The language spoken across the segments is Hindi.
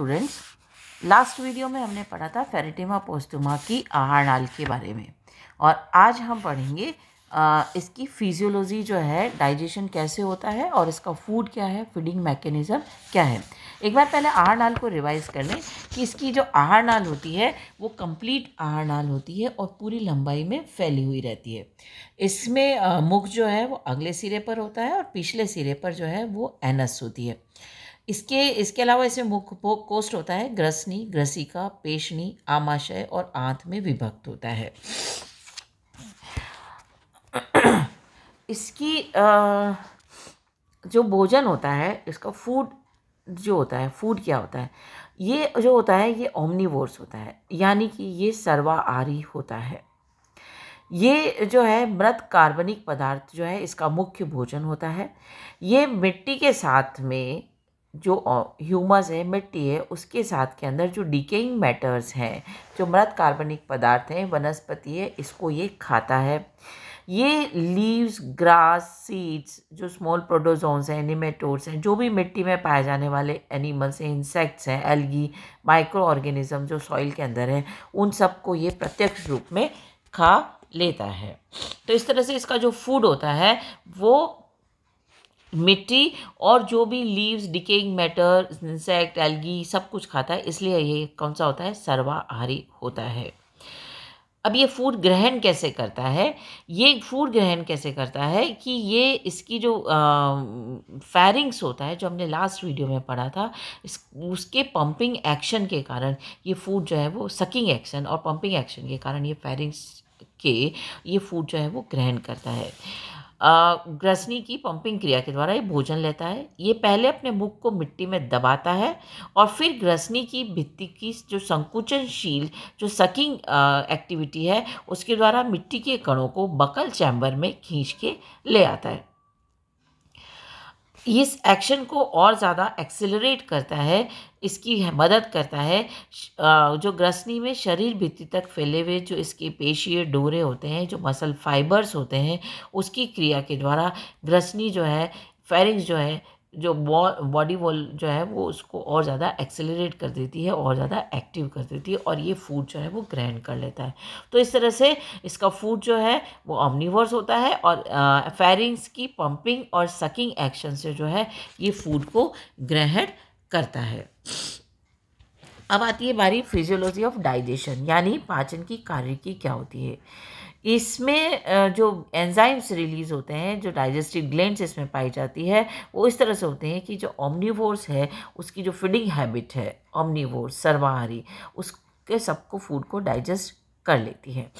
स्टूडेंट्स लास्ट वीडियो में हमने पढ़ा था फेरेटिमा पोस्टुमा की आहार नाल के बारे में और आज हम पढ़ेंगे आ, इसकी फिजियोलॉजी जो है डाइजेशन कैसे होता है और इसका फूड क्या है फीडिंग मैकेनिज़्म क्या है एक बार पहले आहार नाल को रिवाइज़ कर लें कि इसकी जो आहार नाल होती है वो कंप्लीट आहार नाल होती है और पूरी लंबाई में फैली हुई रहती है इसमें मुख जो है वो अगले सिरे पर होता है और पिछले सिरे पर जो है वो एनस होती है इसके इसके अलावा इसमें मुख्य कोष्ठ होता है ग्रसनी ग्रसिका पेशनी आमाशय और आंत में विभक्त होता है इसकी आ, जो भोजन होता है इसका फूड जो होता है फूड क्या होता है ये जो होता है ये ओमनीवोर्स होता है यानी कि ये सर्वाहारी होता है ये जो है मृत कार्बनिक पदार्थ जो है इसका मुख्य भोजन होता है ये मिट्टी के साथ में जो ह्यूमस है मिट्टी है उसके साथ के अंदर जो डिकेइंग मैटर्स हैं जो मृत कार्बनिक पदार्थ हैं वनस्पति है इसको ये खाता है ये लीव्स ग्रास सीड्स जो स्मॉल प्रोडोजोन्स हैं एनिमेटोड्स हैं जो भी मिट्टी में पाए जाने वाले एनिमल्स हैं इंसेक्ट्स हैं एल्गी माइक्रो ऑर्गेनिज्म जो सॉइल के अंदर है उन सबको ये प्रत्यक्ष रूप में खा लेता है तो इस तरह से इसका जो फूड होता है वो मिट्टी और जो भी leaves decaying matter insect algae सब कुछ खाता है इसलिए ये कौन सा होता है सर्वाहारी होता है अब ये फूड ग्रहण कैसे करता है ये फूड ग्रहण कैसे करता है कि ये इसकी जो फैरिंग्स होता है जो हमने लास्ट वीडियो में पढ़ा था इस उसके पंपिंग एक्शन के कारण ये फूड जो है वो सकिंग एक्शन और पंपिंग एक्शन के कारण ये फैरिंग्स के ये फूड जो है वो ग्रहण करता है ग्रसनी की पंपिंग क्रिया के द्वारा ये भोजन लेता है ये पहले अपने मुख को मिट्टी में दबाता है और फिर ग्रसनी की भित्ति की जो संकुचनशील जो सकिंग एक्टिविटी है उसके द्वारा मिट्टी के कणों को बकल चैम्बर में खींच के ले आता है इस एक्शन को और ज़्यादा एक्सेलरेट करता है इसकी मदद करता है जो ग्रसनी में शरीर भित्ति तक फैले हुए जो इसके पेशीय डोरे होते हैं जो मसल फाइबर्स होते हैं उसकी क्रिया के द्वारा ग्रसनी जो है फेरिंग्स जो है जो बॉडी वॉल जो है वो उसको और ज़्यादा एक्सेलरेट कर देती है और ज़्यादा एक्टिव कर देती है और ये फूड जो है वो ग्रहण कर लेता है तो इस तरह से इसका फूड जो है वो ऑमनीवर्स होता है और फेरिंग्स की पंपिंग और सकिंग एक्शन से जो है ये फूड को ग्रहण करता है अब आती है बारी फिजियोलॉजी ऑफ डाइजेशन यानी पाचन की कार्य की क्या होती है इसमें जो एंजाइम्स रिलीज़ होते हैं जो डाइजेस्टिव ग्लैंड्स इसमें पाई जाती है वो इस तरह से होते हैं कि जो ओमनीवोर्स है उसकी जो फीडिंग हैबिट है ओमनीवोर्स सर्वाहारी उसके सबको फूड को डाइजेस्ट कर लेती है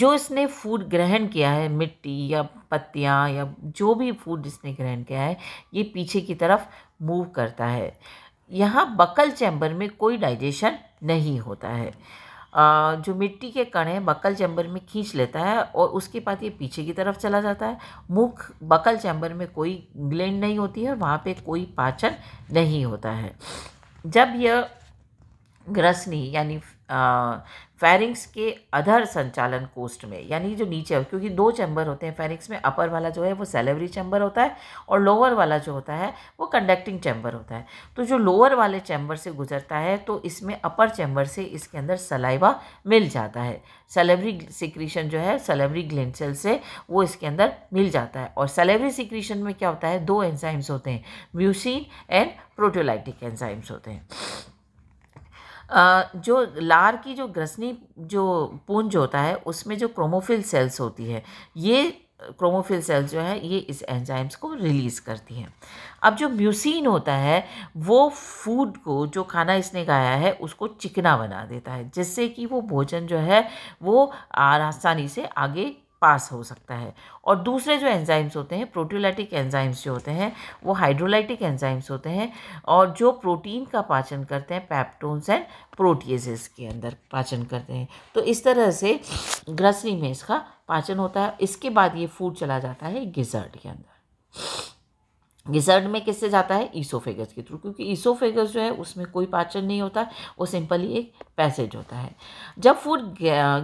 जो इसने फूड ग्रहण किया है मिट्टी या पत्तियाँ या जो भी फूड इसने ग्रहण किया है ये पीछे की तरफ मूव करता है यहाँ बकल चैम्बर में कोई डाइजेशन नहीं होता है जो मिट्टी के कण हैं बकल चैम्बर में खींच लेता है और उसके बाद ये पीछे की तरफ चला जाता है मुख बकल चैम्बर में कोई ग्लैंड नहीं होती है और वहाँ पे कोई पाचन नहीं होता है जब यह ग्रसनी यानी फेरिंग्स के अधर संचालन कोस्ट में यानी जो नीचे क्योंकि दो चैम्बर होते हैं फेरिंग्स में अपर वाला जो है वो सेलेवरी चैम्बर होता है और लोअर वाला जो होता है वो कंडक्टिंग चैम्बर होता है तो जो लोअर वाले चैम्बर से गुजरता है तो इसमें अपर चैम्बर से इसके अंदर सलाइवा मिल जाता है सेलेवरी सिक्रीशन जो है सेलेवरी ग्लेंसल से वो इसके अंदर मिल जाता है और सेलेवरी सिक्रीशन में क्या होता है दो एंजाइम्स होते हैं म्यूसिन एंड प्रोटोलाइटिक एंजाइम्स होते हैं जो लार की जो ग्रसनी जो पूंज होता है उसमें जो क्रोमोफिल सेल्स होती है ये क्रोमोफिल सेल्स जो है ये इस एंजाइम्स को रिलीज़ करती हैं अब जो म्यूसिन होता है वो फूड को जो खाना इसने खाया है उसको चिकना बना देता है जिससे कि वो भोजन जो है वो आसानी से आगे पास हो सकता है और दूसरे जो एंजाइम्स होते हैं प्रोटियोलाइटिक एंजाइम्स जो होते हैं वो हाइड्रोलाइटिक एंजाइम्स होते हैं और जो प्रोटीन का पाचन करते हैं पैप्टोन्स एंड प्रोटीजेस के अंदर पाचन करते हैं तो इस तरह से ग्रसरी में इसका पाचन होता है इसके बाद ये फूड चला जाता है गिजर्ड के अंदर गिजर्ड में किससे जाता है ईसोफेगस के थ्रू क्योंकि ईसोफेगस जो है उसमें कोई पाचन नहीं होता वो सिंपली एक पैसेज होता है जब फूड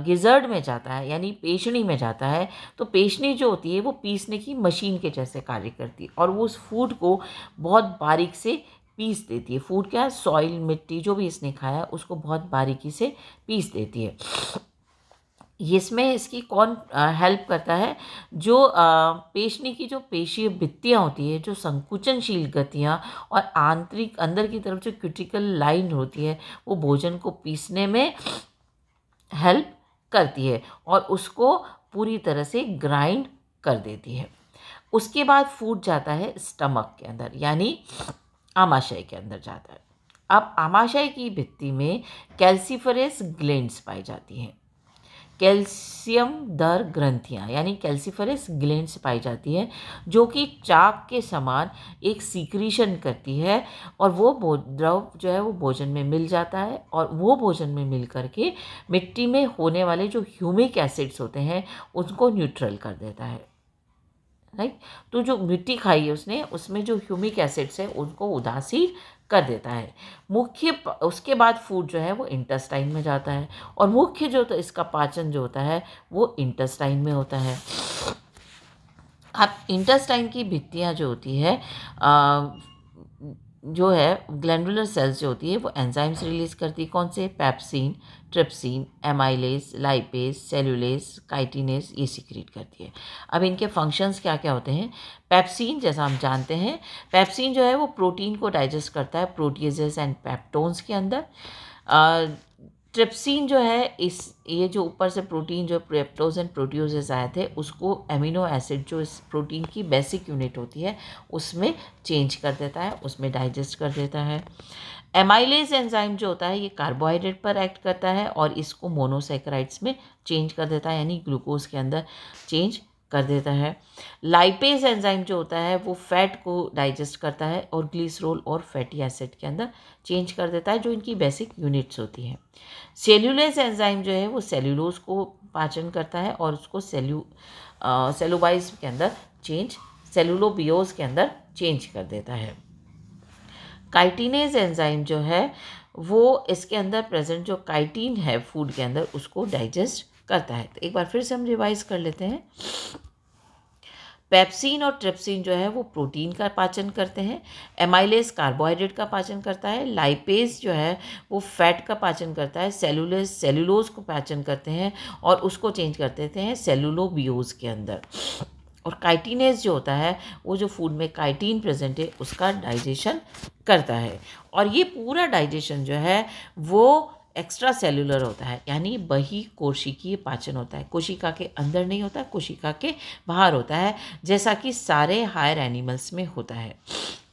गिजर्ड में जाता है यानी पेशनी में जाता है तो पेशनी जो होती है वो पीसने की मशीन के जैसे कार्य करती है और वो उस फूड को बहुत बारीक से पीस देती है फूड क्या है सॉइल मिट्टी जो भी इसने खाया उसको बहुत बारीकी से पीस देती है इसमें इसकी कौन हेल्प करता है जो पेशनी की जो पेशीय भित्तियाँ होती है जो संकुचनशील गतियाँ और आंतरिक अंदर की तरफ जो क्यूटिकल लाइन होती है वो भोजन को पीसने में हेल्प करती है और उसको पूरी तरह से ग्राइंड कर देती है उसके बाद फूट जाता है स्टमक के अंदर यानी आमाशय के अंदर जाता है अब आमाशय की भित्ति में कैल्सीफरेस ग्लैंड्स पाई जाती हैं कैल्शियम दर ग्रंथियाँ यानी कैल्सिफरस ग्लैंड पाई जाती है जो कि चाक के समान एक सीक्रीशन करती है और वो द्रव जो है वो भोजन में मिल जाता है और वो भोजन में मिल करके मिट्टी में होने वाले जो ह्यूमिक एसिड्स होते हैं उनको न्यूट्रल कर देता है राइट तो जो मिट्टी खाई है उसने उसमें जो ह्यूमिक एसिड्स हैं उनको उदासीन कर देता है मुख्य उसके बाद फूड जो है वो इंटेस्टाइन में जाता है और मुख्य जो तो इसका पाचन जो होता है वो इंटेस्टाइन में होता है अब इंटेस्टाइन की भित्तियाँ जो होती है आ, जो है ग्लैंडुलर सेल्स जो होती है वो एंजाइम्स रिलीज करती है कौन से pepsin trypsin amylase lipase cellulase chitinase ये सीक्रेट करती है अब इनके फंक्शंस क्या क्या होते हैं पैप्सिन जैसा हम जानते हैं पैप्सिन जो है वो प्रोटीन को डाइजेस्ट करता है प्रोटीजेस एंड पैप्टोन्स के अंदर ट्रिप्सिन जो है इस ये जो ऊपर से प्रोटीन जो प्रेप्टोज एंड प्रोटीजेस आए थे उसको एमिनो एसिड जो इस प्रोटीन की बेसिक यूनिट होती है उसमें चेंज कर देता है उसमें डाइजेस्ट कर देता है एमाइलेज एंजाइम जो होता है ये कार्बोहाइड्रेट पर एक्ट करता है और इसको मोनोसेक्राइड्स में चेंज कर देता है यानी ग्लूकोज के अंदर चेंज कर देता है लाइपेज एंजाइम जो होता है वो फैट को डाइजेस्ट करता है और ग्लिसरोल और फैटी एसिड के अंदर चेंज कर देता है जो इनकी बेसिक यूनिट्स होती हैं सेल्यूलेज एंजाइम जो है वो सेल्यूलोज को पाचन करता है और उसको सेल्यू सेलोबाइज के अंदर चेंज सेलुलोबियोज के अंदर चेंज कर देता है काइटिनेज एंजाइम जो है वो इसके अंदर प्रेजेंट जो काइटीन है फूड के अंदर उसको डाइजेस्ट करता है तो एक बार फिर से हम रिवाइज कर लेते हैं पेप्सिन और ट्रिप्सिन जो है वो प्रोटीन का पाचन करते हैं एमाइलेस कार्बोहाइड्रेट का पाचन करता है लाइपेज जो है वो फैट का पाचन करता है सेलुलेस सेलुलोज को पाचन करते हैं और उसको चेंज कर देते हैं सेलुलोबियोज के अंदर और काइटिनेज जो होता है वो जो फूड में काइटीन प्रेजेंट है उसका डाइजेशन करता है और ये पूरा डाइजेशन जो है वो एक्स्ट्रा सेलुलर होता है यानी बही कोशिकीय पाचन होता है कोशिका के अंदर नहीं होता कोशिका के बाहर होता है जैसा कि सारे हायर एनिमल्स में होता है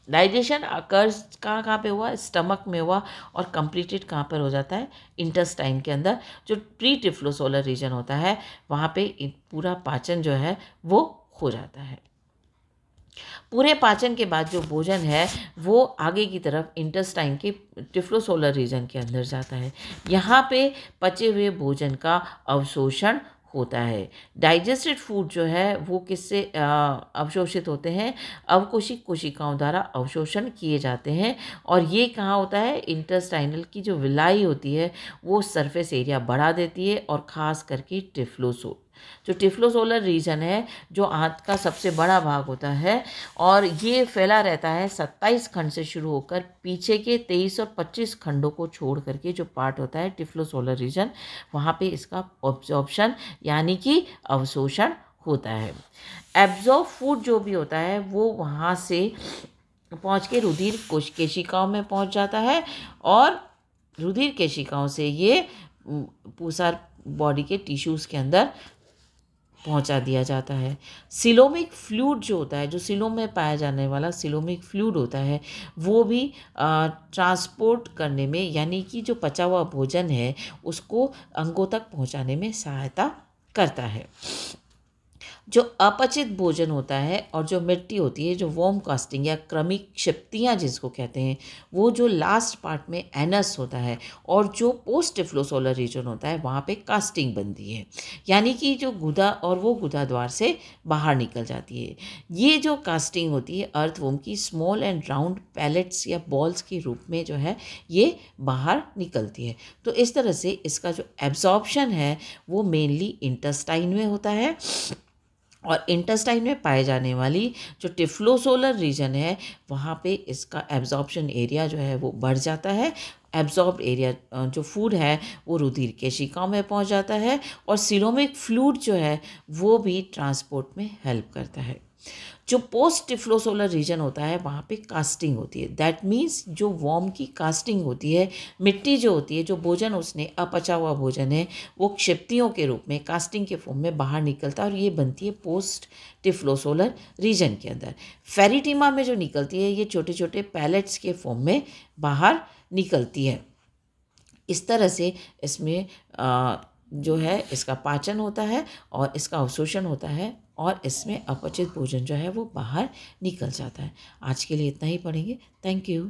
डाइजेशन अकर्स कहाँ कहाँ पे हुआ स्टमक में हुआ और कंप्लीटेड कहाँ पर हो जाता है इंटेस्टाइन के अंदर जो प्री टिफ्लोसोलर रीजन होता है वहाँ पे पूरा पाचन जो है वो हो जाता है पूरे पाचन के बाद जो भोजन है वो आगे की तरफ इंटेस्टाइन के टिफ्लोसोलर रीजन के अंदर जाता है यहाँ पे पचे हुए भोजन का अवशोषण होता है डाइजेस्टेड फूड जो है वो किससे अवशोषित होते हैं अवकोशिक कोशिकाओं द्वारा अवशोषण किए जाते हैं और ये कहाँ होता है इंटेस्टाइनल की जो विलाई होती है वो सरफेस एरिया बढ़ा देती है और ख़ास करके टिफ्लोसोल जो टिफ्लोसोलर रीजन है जो आंत का सबसे बड़ा भाग होता है और ये फैला रहता है सत्ताईस खंड से शुरू होकर पीछे के तेईस और पच्चीस खंडों को छोड़ करके जो पार्ट होता है टिफ्लोसोलर रीजन वहाँ पे इसका ऑब्जॉर्प्शन यानी कि अवशोषण होता है एब्जॉर्ब फूड जो भी होता है वो वहाँ से पहुँच के रुधिर कोश केशिकाओं में पहुँच जाता है और रुधिर केशिकाओं से ये पूसार बॉडी के टिश्यूज़ के अंदर पहुंचा दिया जाता है सिलोमिक फ्लूड जो होता है जो सिलोम में पाया जाने वाला सिलोमिक फ्लूड होता है वो भी ट्रांसपोर्ट करने में यानी कि जो पचा हुआ भोजन है उसको अंगों तक पहुंचाने में सहायता करता है जो अपचित भोजन होता है और जो मिट्टी होती है जो वॉम कास्टिंग या क्रमिक क्षिप्तियाँ जिसको कहते हैं वो जो लास्ट पार्ट में एनस होता है और जो पोस्ट इफ्लोसोलर रीजन होता है वहाँ पे कास्टिंग बनती है यानी कि जो गुदा और वो गुदा द्वार से बाहर निकल जाती है ये जो कास्टिंग होती है अर्थवोम की स्मॉल एंड राउंड पैलेट्स या बॉल्स के रूप में जो है ये बाहर निकलती है तो इस तरह से इसका जो एब्जॉर्बशन है वो मेनली इंटस्टाइन में होता है और इंटेस्टाइन में पाए जाने वाली जो टिफ्लोसोलर रीजन है वहाँ पे इसका एब्जॉर्बशन एरिया जो है वो बढ़ जाता है एब्जॉर्ब एरिया जो फूड है वो रुधिर के शिकाओं में पहुँच जाता है और सिरोमिक फ्लूड जो है वो भी ट्रांसपोर्ट में हेल्प करता है जो पोस्ट टिफ्लोसोलर रीजन होता है वहाँ पे कास्टिंग होती है दैट मीन्स जो वॉम की कास्टिंग होती है मिट्टी जो होती है जो भोजन उसने अपचा हुआ भोजन है वो क्षिप्तियों के रूप में कास्टिंग के फॉर्म में बाहर निकलता है और ये बनती है पोस्ट टिफ्लोसोलर रीजन के अंदर फेरिटीमा में जो निकलती है ये छोटे छोटे पैलेट्स के फॉर्म में बाहर निकलती है इस तरह से इसमें आ, जो है इसका पाचन होता है और इसका अवशोषण होता है और इसमें अपचित भोजन जो है वो बाहर निकल जाता है आज के लिए इतना ही पढ़ेंगे थैंक यू